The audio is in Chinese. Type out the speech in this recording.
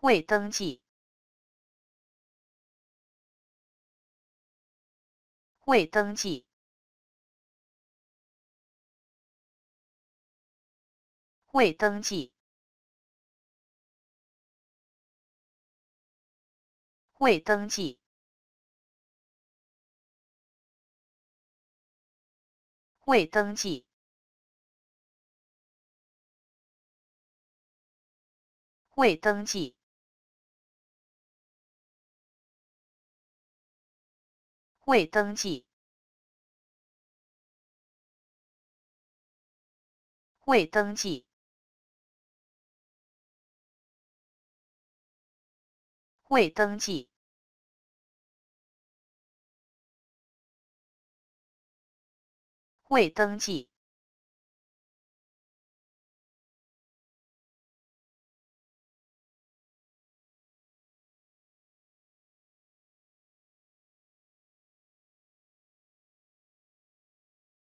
未登记。未登记。未登记。未登记。未登记。未登记。未登记，未登记，未登记，未登记。